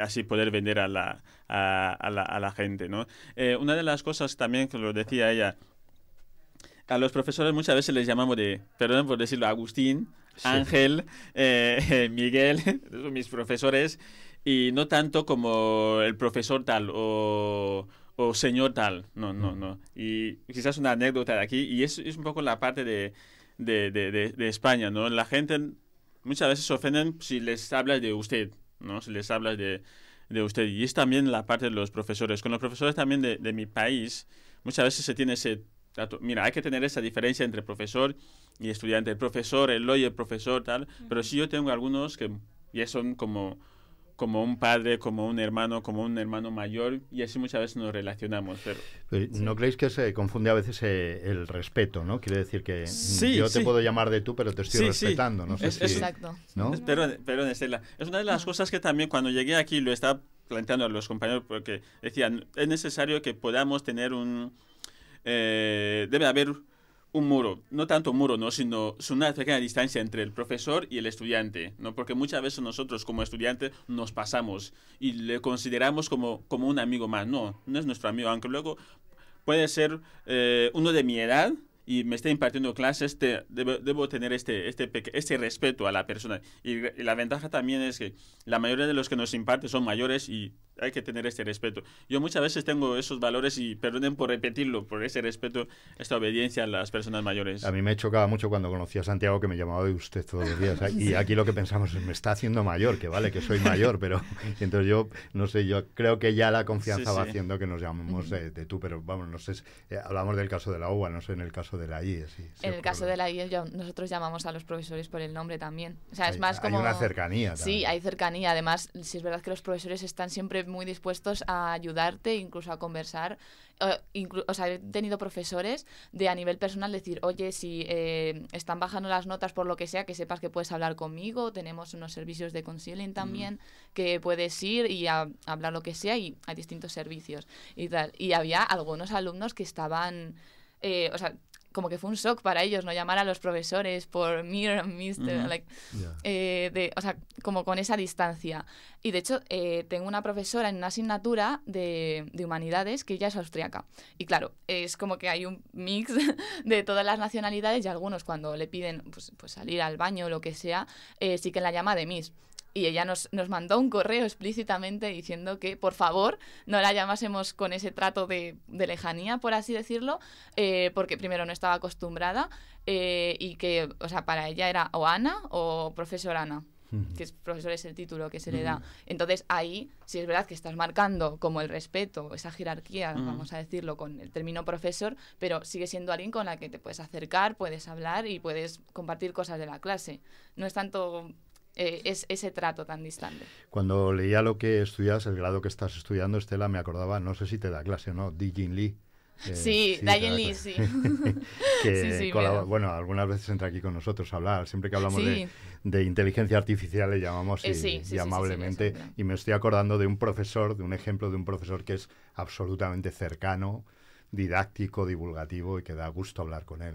así poder vender a la, a, a la, gente, ¿no? Eh, una de las cosas también que lo decía ella, a los profesores muchas veces les llamamos de, perdón por decirlo, Agustín, Ángel, eh, Miguel, son mis profesores, y no tanto como el profesor tal o o señor tal. No, no, mm. no. Y quizás una anécdota de aquí, y es, es un poco la parte de, de, de, España, ¿no? La gente muchas veces se ofenden si les hablas de usted, ¿no? Si les habla de, usted. Y es también la parte de los profesores. Con los profesores también de, mi país, muchas veces se tiene ese Mira, hay que tener esa diferencia entre profesor y estudiante. El profesor, el hoy el profesor, tal. Pero sí yo tengo algunos que ya son como como un padre, como un hermano, como un hermano mayor, y así muchas veces nos relacionamos. ¿No creéis que se confunde a veces eh, el respeto, no? Quiere decir que yo te puedo llamar de tú, pero te estoy respetando, no Exacto. pero, Estela, es una de las cosas que también cuando llegué aquí lo estaba planteando a los compañeros, porque decían, es necesario que podamos tener un... Eh, debe haber un muro, no tanto un muro, ¿no? sino una pequeña distancia entre el profesor y el estudiante, ¿no? porque muchas veces nosotros como estudiantes nos pasamos y le consideramos como, como un amigo más, no, no es nuestro amigo, aunque luego puede ser eh, uno de mi edad, y me está impartiendo clases, te, debo, tener este, este, este respeto a la persona. Y, la ventaja también es que la mayoría de los que nos imparten son mayores y hay que tener este respeto. Yo muchas veces tengo esos valores y perdonen por repetirlo, por ese respeto, esta obediencia a las personas mayores. A mí me chocaba mucho cuando conocí a Santiago que me llamaba de usted todos los días. ¿eh? Y aquí lo que pensamos es, me está haciendo mayor, que vale, que soy mayor, pero entonces yo, no sé, yo creo que ya la confianza va haciendo que nos llamemos de, tú, pero vamos, no sé, eh, hablamos del caso de la UBA, no sé, en el caso de de la IES. en el caso de la IES, nosotros llamamos a los profesores por el nombre también. O sea, es más como. una cercanía. Sí, hay cercanía. Además, si es verdad que los profesores están siempre muy dispuestos a ayudarte, incluso a conversar. o o sea, he tenido profesores de a nivel personal decir, oye, si eh, están bajando las notas por lo que sea, que sepas que puedes hablar conmigo. Tenemos unos servicios de concealing también, mm. que puedes ir y hablar lo que sea, y hay distintos servicios y tal. Y había algunos alumnos que estaban. Eh, o sea, como que fue un shock para ellos, ¿no? Llamar a los profesores por Mr. Mister, like, eh, de, o sea, como con esa distancia. Y de hecho, eh, tengo una profesora en una asignatura de, humanidades que ella es austriaca. Y claro, es como que hay un mix de todas las nacionalidades y algunos cuando le piden pues, pues salir al baño o lo que sea, eh, sí que la llama de Miss. Y ella nos, mandó un correo explícitamente diciendo que, por favor, no la llamásemos con ese trato de, lejanía, por así decirlo, eh, porque primero no estaba acostumbrada y que, o sea, para ella era o Ana o profesor Ana que es profesor es el título que se le da. Entonces ahí, si es verdad que estás marcando como el respeto, esa jerarquía, vamos a decirlo, con el término profesor, pero sigue siendo alguien con la que te puedes acercar, puedes hablar y puedes compartir cosas de la clase. No es tanto eh, es ese trato tan distante. Cuando leía lo que estudias, el grado que estás estudiando, Estela, me acordaba, no sé si te da clase o no, Dijin Lee. sí, Dijin Lee, sí. sí, bueno, algunas veces entra aquí con nosotros a hablar, siempre que hablamos de, de inteligencia artificial, le llamamos eh, y, amablemente. y me estoy acordando de un profesor, de un ejemplo de un profesor que es absolutamente cercano didáctico, divulgativo y que da gusto hablar con él.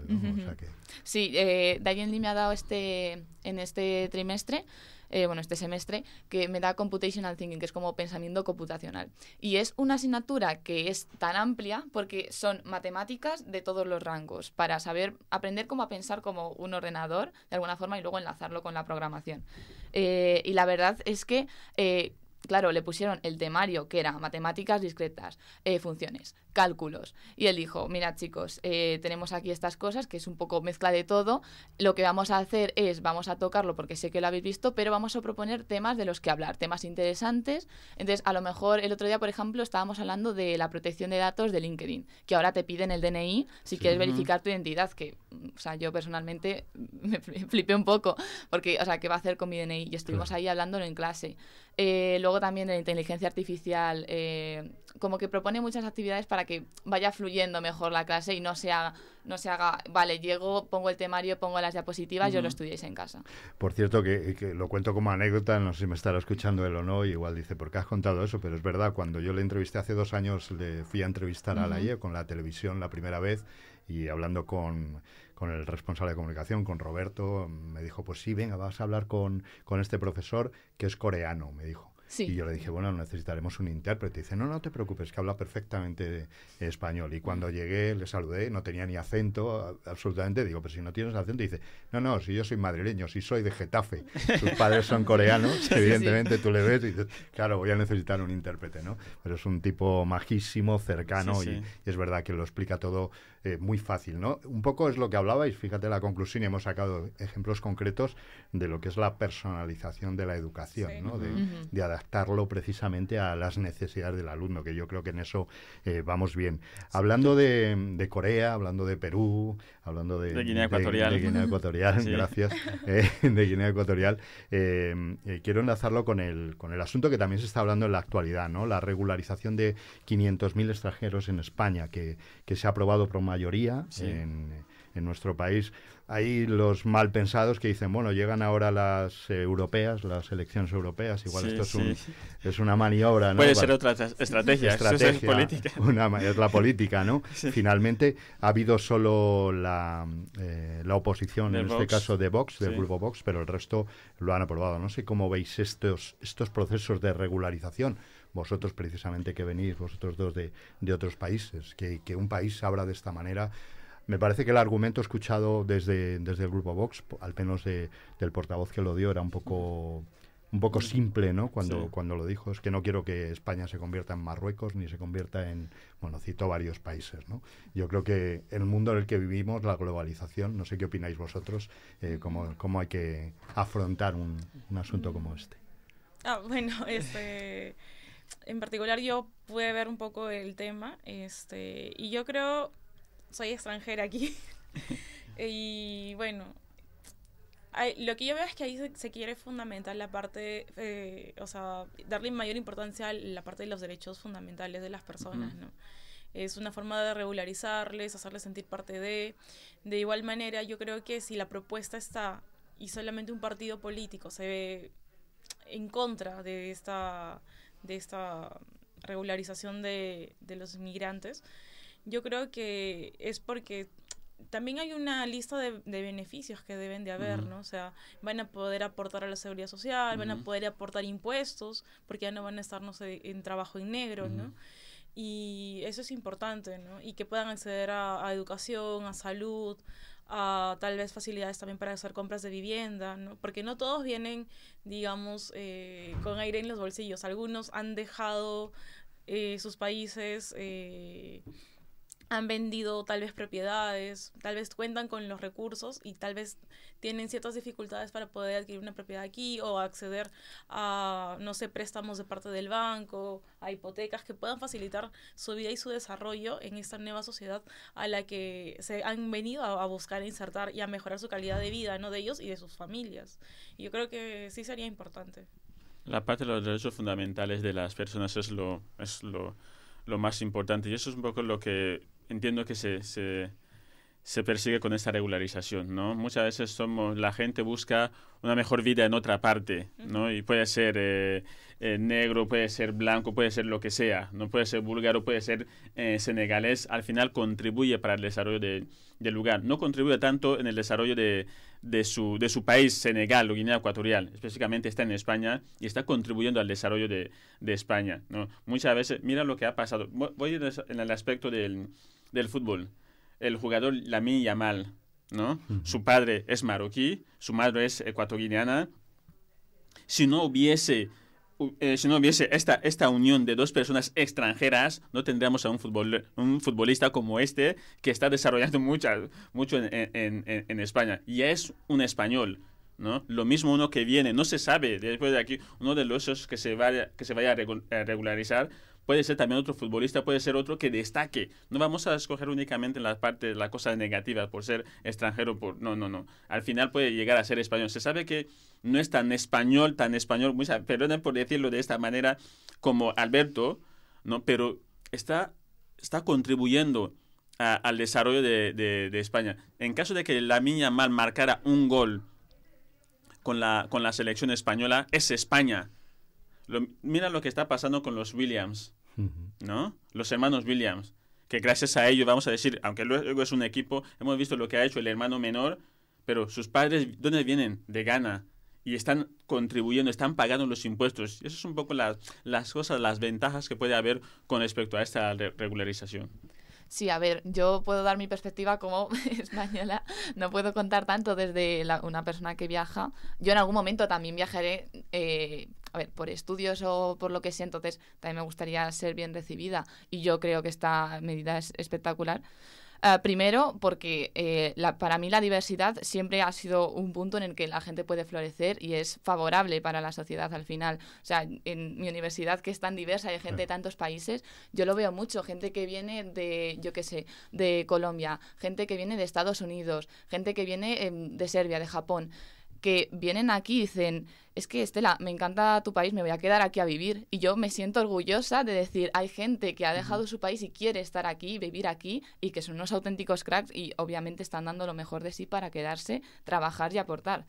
Sí, eh, me ha dado este, en este trimestre eh, bueno, este semestre, que me da Computational Thinking, que es como pensamiento computacional. Y es una asignatura que es tan amplia porque son matemáticas de todos los rangos, para saber aprender cómo a pensar como un ordenador, de alguna forma, y luego enlazarlo con la programación. Eh, y la verdad es que... Eh, Claro, le pusieron el temario que era matemáticas discretas, eh, funciones, cálculos. Y él dijo, mira chicos, eh, tenemos aquí estas cosas, que es un poco mezcla de todo. Lo que vamos a hacer es, vamos a tocarlo porque sé que lo habéis visto, pero vamos a proponer temas de los que hablar, temas interesantes. Entonces, a lo mejor el otro día, por ejemplo, estábamos hablando de la protección de datos de LinkedIn, que ahora te piden el DNI si quieres verificar tu identidad, que, sea, yo personalmente me flipé un poco, porque, o sea, ¿qué va a hacer con mi DNI? Y estuvimos ahí hablándolo en clase. Eh, luego también la inteligencia artificial, eh, como que propone muchas actividades para que vaya fluyendo mejor la clase y no se haga, no se haga vale, llego, pongo el temario, pongo las diapositivas, yo lo estudiéis en casa. Por cierto, que, lo cuento como anécdota, no sé si me estará escuchando él o no, y igual dice, ¿por qué has contado eso? Pero es verdad, cuando yo le entrevisté hace dos años, le fui a entrevistar a la IE con la televisión la primera vez y hablando con con el responsable de comunicación, con Roberto, me dijo, pues sí, venga, vas a hablar con, con este profesor que es coreano, me dijo. Y yo le dije, bueno, necesitaremos un intérprete. dice, no, no te preocupes, que habla perfectamente español. Y cuando llegué, le saludé, no tenía ni acento, absolutamente. Digo, pero si no tienes acento, dice, no, no, si yo soy madrileño, si soy de Getafe, sus padres son coreanos, evidentemente tú le ves y dices, claro, voy a necesitar un intérprete, ¿no? Pero es un tipo majísimo, cercano, y, y, es verdad que lo explica todo eh, muy fácil, ¿no? Un poco es lo que hablabais, fíjate la conclusión y hemos sacado ejemplos concretos de lo que es la personalización de la educación, ¿no? De, adaptarlo precisamente a las necesidades del alumno, que yo creo que en eso eh, vamos bien. Hablando de, Corea, hablando de Perú, hablando de, Guinea Ecuatorial. Guinea Ecuatorial, gracias. de Guinea Ecuatorial. quiero enlazarlo con el, con el asunto que también se está hablando en la actualidad, ¿no? La regularización de 500.000 extranjeros en España, que, se ha aprobado por mayoría en, en, nuestro país. Hay los mal pensados que dicen, bueno, llegan ahora las europeas, las elecciones europeas, igual esto es, es, una maniobra. Puede ser otra estrategia, es política. Una, es la política, ¿no? Finalmente ha habido solo la, eh, la oposición, en este caso de Vox, del grupo Vox, pero el resto lo han aprobado. No sé cómo veis estos, estos procesos de regularización vosotros precisamente que venís, vosotros dos de, de otros países, que, que un país abra de esta manera. Me parece que el argumento escuchado desde, desde el grupo Vox, al menos del portavoz que lo dio, era un poco un poco simple, ¿no? Cuando, cuando lo dijo, es que no quiero que España se convierta en Marruecos ni se convierta en, bueno, cito varios países, ¿no? Yo creo que el mundo en el que vivimos, la globalización, no sé qué opináis vosotros, eh, cómo, cómo, hay que afrontar un, un asunto como este. Ah, bueno, este en particular yo pude ver un poco el tema, este, y yo creo, soy extranjera aquí, y bueno, lo que yo veo es que ahí se, quiere fundamentar la parte, eh, o sea, darle mayor importancia a la parte de los derechos fundamentales de las personas, ¿no? es una forma de regularizarles, hacerles sentir parte de. De igual manera, yo creo que si la propuesta está y solamente un partido político se ve en contra de esta de esta regularización de, los inmigrantes, yo creo que es porque también hay una lista de, beneficios que deben de haber, ¿no? O sea, van a poder aportar a la seguridad social, van a poder aportar impuestos, porque ya no van a estar, no sé, en trabajo en negro, ¿no? Y eso es importante, ¿no? Y que puedan acceder a educación, a salud, tal vez facilidades también para hacer compras de vivienda, porque no todos vienen, digamos, eh, con aire en los bolsillos. Algunos han dejado eh, sus países eh, han vendido tal vez propiedades, tal vez cuentan con los recursos y tal vez tienen ciertas dificultades para poder adquirir una propiedad aquí o acceder a, no sé, préstamos de parte del banco, a hipotecas que puedan facilitar su vida y su desarrollo en esta nueva sociedad a la que se han venido a, a buscar insertar y a mejorar su calidad de vida, ¿no? De ellos y de sus familias. Yo creo que sí sería importante. La parte de los derechos fundamentales de las personas es lo, es lo más importante y eso es un poco lo que entiendo que se, se, persigue con esta regularización, ¿no? Muchas veces somos, la gente busca una mejor vida en otra parte, ¿no? Y puede ser eh, eh, negro, puede ser blanco, puede ser lo que sea, no puede ser búlgaro, puede ser eh, senegalés, al final contribuye para el desarrollo del lugar. No contribuye tanto en el desarrollo de, su, de su país, Senegal o Guinea Ecuatorial, específicamente está en España y está contribuyendo al desarrollo de, de España, ¿no? Muchas veces, mira lo que ha pasado, voy en el aspecto del del fútbol. El jugador Lamine Yamal, ¿no? Su padre es marroquí, su madre es ecuatoriana. Si no hubiese eh, si no hubiese esta, esta unión de dos personas extranjeras, no tendríamos a un, un futbolista como este que está desarrollando mucho en, España. Y es un español. ¿No? Lo mismo uno que viene, no se sabe después de aquí, uno de los que se vaya, que se vaya a regularizar puede ser también otro futbolista, puede ser otro que destaque. No vamos a escoger únicamente la parte de la cosa negativa por ser extranjero, por no, no, no. Al final puede llegar a ser español. Se sabe que no es tan español, tan español, muy, perdonen por decirlo de esta manera, como Alberto, ¿no? Pero está, está contribuyendo. al desarrollo de, España. En caso de que la Miña Mal marcara un gol con la, con la selección española, es España mira lo que está pasando con los Williams, ¿no? Los hermanos Williams, que gracias a ellos, vamos a decir, aunque luego es un equipo, hemos visto lo que ha hecho el hermano menor, pero sus padres, ¿dónde vienen? De Ghana. Y están contribuyendo, están pagando los impuestos. Eso es un poco las cosas, las ventajas que puede haber con respecto a esta regularización. Sí, a ver, yo puedo dar mi perspectiva como española, no puedo contar tanto desde una persona que viaja. Yo en algún momento también viajaré, eh, a ver, por estudios o por lo que sea, entonces también me gustaría ser bien recibida y yo creo que esta medida es espectacular. Eh, primero, porque eh, para mí la diversidad siempre ha sido un punto en el que la gente puede florecer y es favorable para la sociedad al final. O sea, en mi universidad, que es tan diversa, hay gente de tantos países, yo lo veo mucho, gente que viene de, yo qué sé, de Colombia, gente que viene de Estados Unidos, gente que viene em, de Serbia, de Japón que vienen aquí y dicen, es que Estela, me encanta tu país, me voy a quedar aquí a vivir. Y yo me siento orgullosa de decir, hay gente que ha dejado su país y quiere estar aquí, vivir aquí, y que son unos auténticos cracks y obviamente están dando lo mejor de sí para quedarse, trabajar y aportar.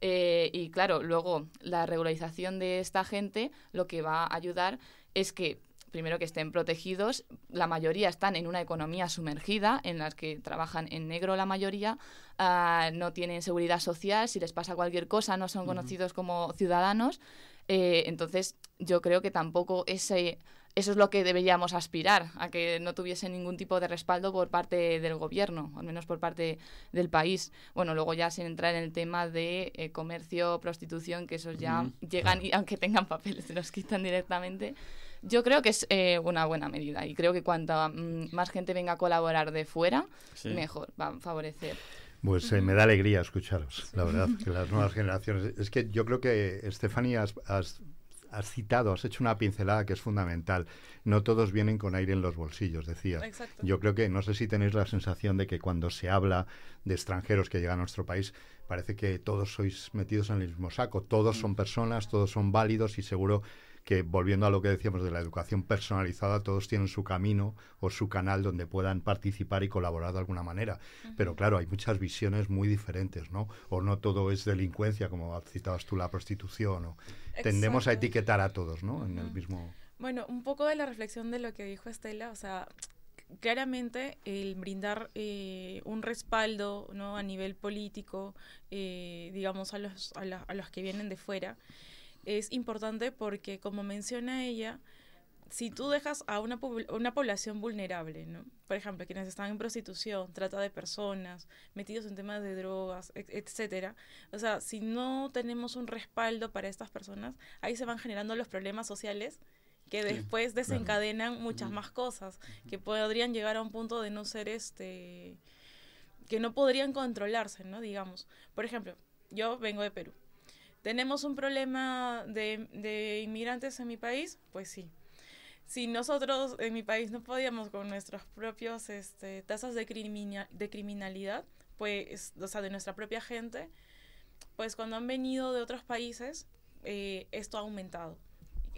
Eh, y claro, luego la regularización de esta gente lo que va a ayudar es que primero que estén protegidos, la mayoría están en una economía sumergida, en las que trabajan en negro la mayoría, ah, no tienen seguridad social, si les pasa cualquier cosa no son conocidos como ciudadanos, eh, entonces yo creo que tampoco ese eso es lo que deberíamos aspirar, a que no tuviese ningún tipo de respaldo por parte del gobierno, al menos por parte del país. Bueno, luego ya sin entrar en el tema de eh, comercio, prostitución, que esos ya llegan y aunque tengan papeles, se los quitan directamente. Yo creo que es eh, una buena medida y creo que cuanto mm, más gente venga a colaborar de fuera, mejor, va a favorecer. Pues eh, me da alegría escucharos, la verdad, que las nuevas generaciones. Es que yo creo que, Estefanía, has, citado, has hecho una pincelada que es fundamental. No todos vienen con aire en los bolsillos, decía. Yo creo que, no sé si tenéis la sensación de que cuando se habla de extranjeros que llegan a nuestro país, parece que todos sois metidos en el mismo saco, todos mm. son personas, todos son válidos y seguro que volviendo a lo que decíamos de la educación personalizada, todos tienen su camino o su canal donde puedan participar y colaborar de alguna manera. Pero claro, hay muchas visiones muy diferentes, ¿no? O no todo es delincuencia, como citabas tú la prostitución, o tendemos a etiquetar a todos, ¿no? En el mismo... Bueno, un poco de la reflexión de lo que dijo Estela, o sea, claramente el brindar eh, un respaldo ¿no? a nivel político, eh, digamos, a los, a, los que vienen de fuera, es importante porque, como menciona ella, si tú dejas a una, una población vulnerable, por ejemplo, quienes están en prostitución, trata de personas, metidos en temas de drogas, etcétera, o sea, si no tenemos un respaldo para estas personas, ahí se van generando los problemas sociales que después desencadenan muchas más cosas, que podrían llegar a un punto de no ser este, que no podrían controlarse, ¿no? Digamos, por ejemplo, yo vengo de Perú. ¿Tenemos un problema de, inmigrantes en mi país? Pues sí. Si nosotros en mi país no podíamos con nuestras propias este, tasas de, de criminalidad, pues, o sea, de nuestra propia gente, pues cuando han venido de otros países, eh, esto ha aumentado.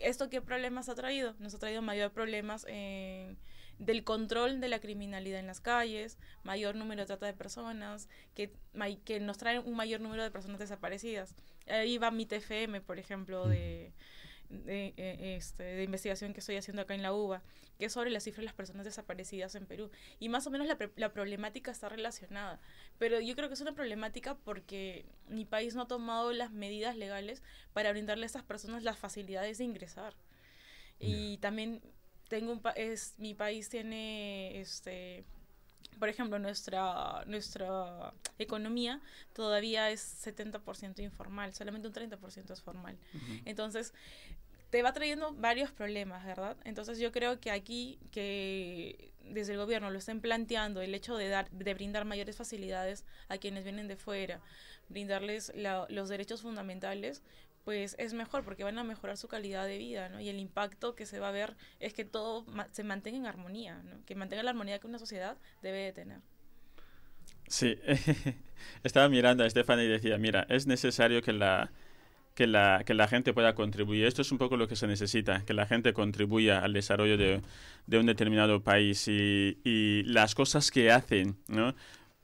¿esto qué problemas ha traído? Nos ha traído mayor problemas del control de la criminalidad en las calles, mayor número de trata de personas, que, que nos traen un mayor número de personas desaparecidas. Ahí va mi TFM, por ejemplo, de, de, eh, este, de investigación que estoy haciendo acá en la UBA, que es sobre la cifra de las personas desaparecidas en Perú. Y más o menos la, la problemática está relacionada. Pero yo creo que es una problemática porque mi país no ha tomado las medidas legales para brindarle a estas personas las facilidades de ingresar. Y también tengo un pa es, mi país tiene este por ejemplo, nuestra, nuestra economía todavía es 70% informal, solamente un 30% es formal. Entonces, te va trayendo varios problemas, ¿verdad? Entonces yo creo que aquí que desde el gobierno lo estén planteando el hecho de dar de brindar mayores facilidades a quienes vienen de fuera, brindarles los derechos fundamentales, pues es mejor porque van a mejorar su calidad de vida, ¿no? Y el impacto que se va a ver es que todo se mantenga en armonía, ¿no? Que mantenga la armonía que una sociedad debe tener. Sí, estaba mirando a Estefan y decía, mira, es necesario que la, que, la, gente pueda contribuir. Esto es un poco lo que se necesita, que la gente contribuya al desarrollo de, un determinado país y, las cosas que hacen, ¿no?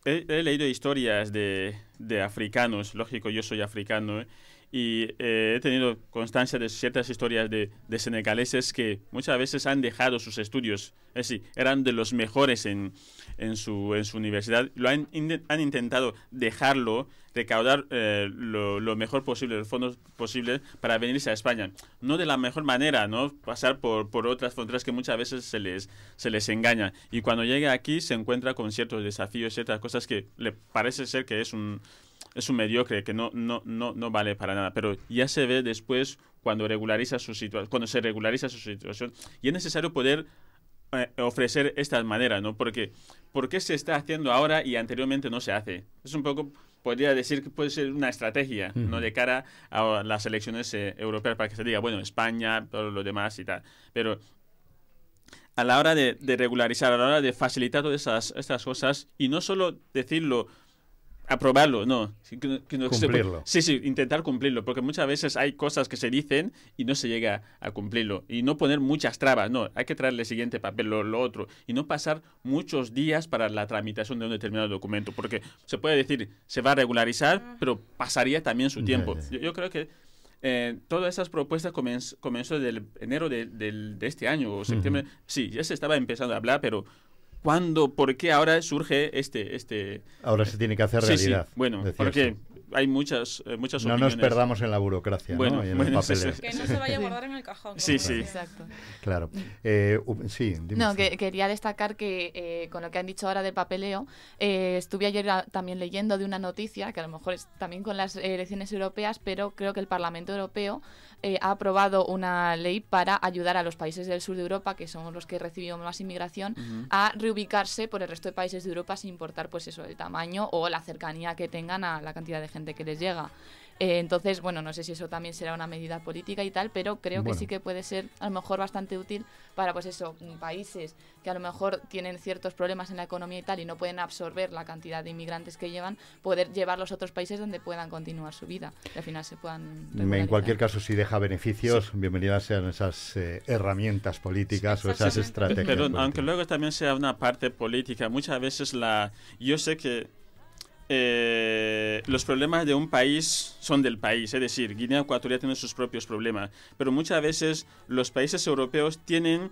He, leído historias de, de, africanos, lógico, yo soy africano, ¿eh? y eh, he tenido constancia de ciertas historias de, senegaleses que muchas veces han dejado sus estudios, es decir, eran de los mejores en, en, su, en su universidad, lo han, han intentado dejarlo, recaudar eh, lo, mejor posible, los fondos posibles para venirse a España. No de la mejor manera, ¿no? Pasar por, por otras fronteras que muchas veces se les, se les engaña. Y cuando llega aquí se encuentra con ciertos desafíos, ciertas cosas que le parece ser que es un es un mediocre que no, no, no, no vale para nada, pero ya se ve después cuando, regulariza su cuando se regulariza su situación. Y es necesario poder eh, ofrecer esta manera, ¿no? Porque ¿por qué se está haciendo ahora y anteriormente no se hace? Es un poco, podría decir que puede ser una estrategia, ¿no? De cara a las elecciones eh, europeas para que se diga, bueno, España, todo lo demás y tal. Pero a la hora de, regularizar, a la hora de facilitar todas esas, estas cosas, y no solo decirlo aprobarlo, no. cumplirlo. sí, sí, intentar cumplirlo, porque muchas veces hay cosas que se dicen y no se llega a cumplirlo. Y no poner muchas trabas, no. Hay que traerle el siguiente papel, lo, lo otro. Y no pasar muchos días para la tramitación de un determinado documento, porque se puede decir, se va a regularizar, pero pasaría también su tiempo. Yo, creo que eh, todas esas propuestas comenzó, en enero de, este año o septiembre. Sí, ya se estaba empezando a hablar, pero ¿Cuándo? ¿Por qué ahora surge este...? este ahora se tiene que hacer realidad. Sí, Bueno, porque hay eh, muchas, No nos perdamos en la burocracia bueno, en papeleo. Que no se vaya a guardar en el cajón. Sí, sí. Exacto. Claro. Eh, sí, quería destacar que eh, con lo que han dicho ahora del papeleo, estuve ayer ah, también leyendo de una noticia, que a lo mejor es también con las elecciones europeas, pero creo que el Parlamento Europeo eh, ha aprobado una ley para ayudar a los países del sur de Europa, que son los que recibieron más inmigración, a reubicarse por el resto de países de Europa sin importar pues eso, el tamaño o la cercanía que tengan a la cantidad de gente que les llega. Eh, entonces, bueno, no sé si eso también será una medida política y tal, pero creo que sí que puede ser a lo mejor bastante útil para, pues eso, mm, países que a lo mejor tienen ciertos problemas en la economía y tal y no pueden absorber la cantidad de inmigrantes que llevan, poder llevarlos a otros países donde puedan continuar su vida, al final se puedan... En cualquier caso, si deja beneficios, bienvenidas sean esas eh, herramientas políticas o esas estrategias. Pero aunque luego también sea una parte política, muchas veces la... Yo sé que eh, los problemas de un país son del país, es decir, Guinea Ecuatorial tiene sus propios problemas, pero muchas veces los países europeos tienen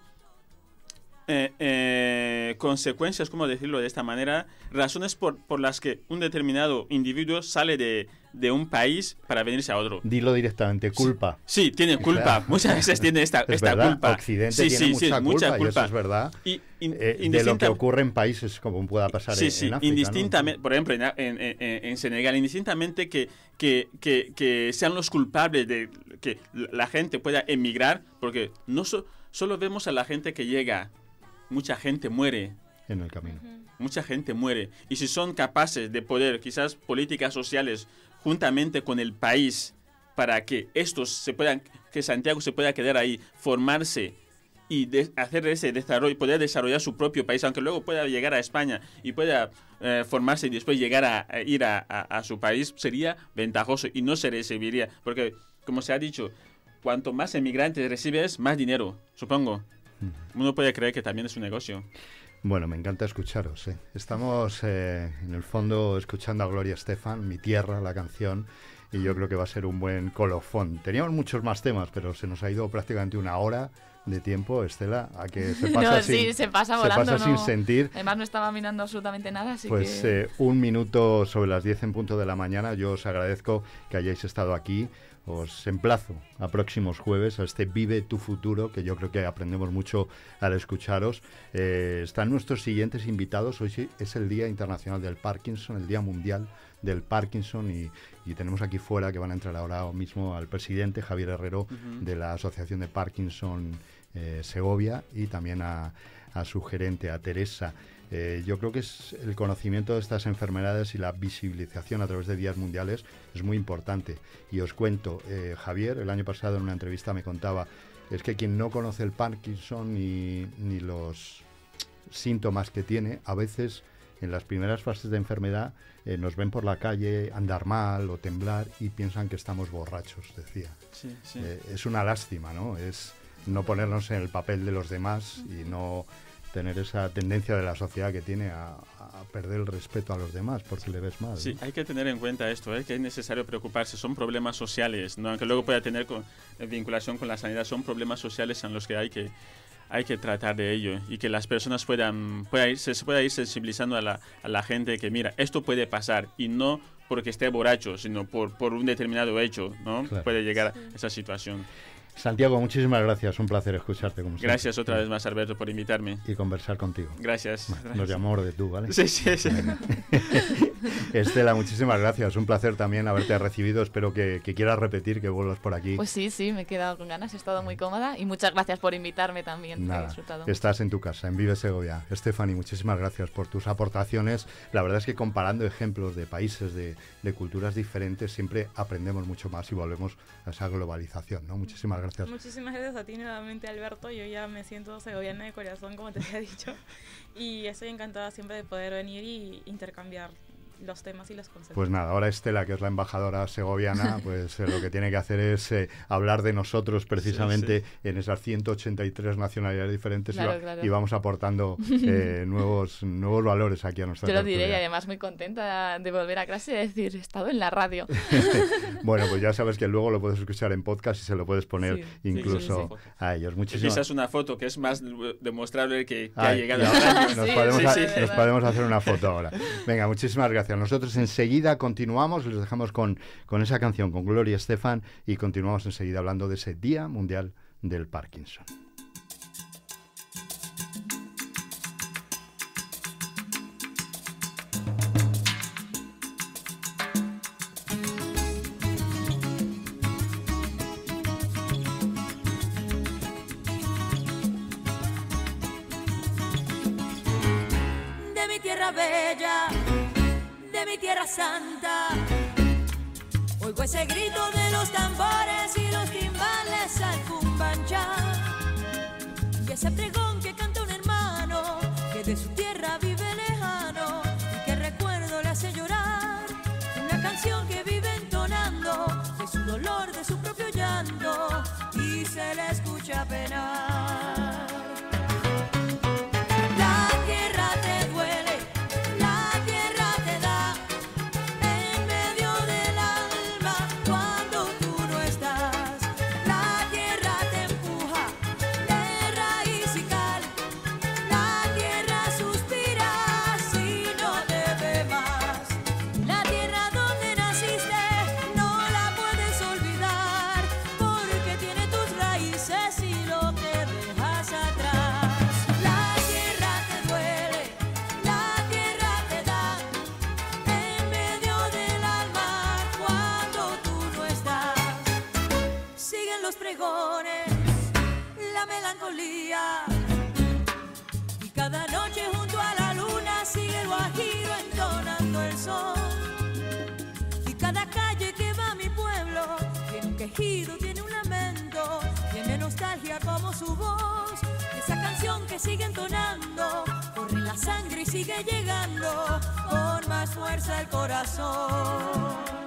eh, eh, consecuencias, ¿cómo decirlo de esta manera? Razones por, las que un determinado individuo sale de, de, un país para venirse a otro. Dilo directamente, culpa. Sí, tiene culpa. Muchas veces tiene esta, esta culpa. Occidente sí, tiene sí, mucha, culpa, y eso es verdad. Eh, de lo que ocurre en países como pueda pasar sí, en, sí, sí, indistintamente, Por ejemplo, en, Senegal, indistintamente que, que, que, sean los culpables de que la gente pueda emigrar, porque no solo vemos a la gente que llega mucha gente muere. En el camino. Mucha gente muere. Y si son capaces de poder, quizás políticas sociales, juntamente con el país, para que estos se puedan, que Santiago se pueda quedar ahí, formarse y hacer ese desarrollo, poder desarrollar su propio país, aunque luego pueda llegar a España y pueda eh, formarse y después llegar a, ir a, su país, sería ventajoso y no se recibiría, porque como se ha dicho, cuanto más emigrantes recibes, más dinero, supongo. Uno puede creer que también es un negocio. Bueno, me encanta escucharos. ¿eh? Estamos eh, en el fondo escuchando a Gloria Estefan, Mi Tierra, la canción, y yo creo que va a ser un buen colofón. Teníamos muchos más temas, pero se nos ha ido prácticamente una hora de tiempo, Estela, a que se pasa, sin, sin sentir. Además no estaba mirando absolutamente nada, Pues eh, un minuto sobre las 10 en punto de la mañana. Yo os agradezco que hayáis estado aquí. Os emplazo a próximos jueves, a este Vive tu futuro, que yo creo que aprendemos mucho al escucharos. Eh, están nuestros siguientes invitados. Hoy es el Día Internacional del Parkinson, el Día Mundial del Parkinson y, tenemos aquí fuera que van a entrar ahora mismo al presidente Javier Herrero de la Asociación de Parkinson eh, Segovia y también a, su gerente, a Teresa. Eh, yo creo que es el conocimiento de estas enfermedades y la visibilización a través de días mundiales es muy importante. Y os cuento, eh, Javier, el año pasado en una entrevista me contaba, es que quien no conoce el Parkinson ni, los síntomas que tiene, a veces en las primeras fases de enfermedad nos ven por la calle andar mal o temblar y piensan que estamos borrachos, decía. es una lástima, ¿no? Es, no ponernos en el papel de los demás y no tener esa tendencia de la sociedad que tiene a, perder el respeto a los demás porque le ves mal. Sí, hay que tener en cuenta esto, ¿eh? que es necesario preocuparse, son problemas sociales, ¿no? aunque luego pueda tener eh, vinculación con la sanidad, son problemas sociales en los que hay que hay que tratar de ello y que las personas puedan, pueda ir, se pueda ir sensibilizando a la, gente que mira, esto puede pasar y no porque esté borracho, sino por, por un determinado hecho, ¿no? Puede llegar a esa situación. Santiago, muchísimas gracias. Un placer escucharte. Como gracias otra vez más, Alberto, por invitarme. Y conversar contigo. Gracias. Nos llamamos de tú, ¿vale? Sí, sí, sí. Estela, muchísimas gracias. Un placer también haberte recibido. Espero que, quieras repetir, que vuelvas por aquí. Pues sí, sí, me he quedado con ganas. He estado muy cómoda. Y muchas gracias por invitarme también. Estás en tu casa, en Vive Segovia. Stephanie, muchísimas gracias por tus aportaciones. La verdad es que comparando ejemplos de países, de, culturas diferentes, siempre aprendemos mucho más y volvemos a esa globalización. ¿no? Muchísimas gracias Muchísimas gracias a ti nuevamente, Alberto. Yo ya me siento segoviana de corazón, como te había dicho. Y estoy encantada siempre de poder venir y intercambiar los temas y los conceptos. Pues nada, ahora Estela, que es la embajadora segoviana, pues eh, lo que tiene que hacer es eh, hablar de nosotros precisamente en esas 183 nacionalidades diferentes y, vamos aportando eh, nuevos, nuevos valores aquí a nuestra Yo lo diré y además muy contenta de volver a clase y decir, he estado en la radio. bueno, pues ya sabes que luego lo puedes escuchar en podcast y se lo puedes poner incluso a ellos. Pues muchísimas... es una foto que es más demostrable que, ha llegado. nos, podemos nos podemos hacer una foto ahora. Venga, muchísimas gracias. Nosotros enseguida continuamos, les dejamos con, esa canción, con Gloria Estefan, y continuamos enseguida hablando de ese Día Mundial del Parkinson. De mi tierra bella mi tierra santa. Oigo ese grito de los tambores y los timbales al cumbancha. Y ese pregón que canta un hermano que de su tierra vive lejano y que recuerdo le hace llorar. Una canción que vive entonando de su dolor, de su propio llanto y se le escucha penar. sigue entonando, corre la sangre y sigue llegando con más fuerza el corazón.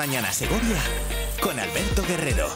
Mañana Segovia con Alberto Guerrero.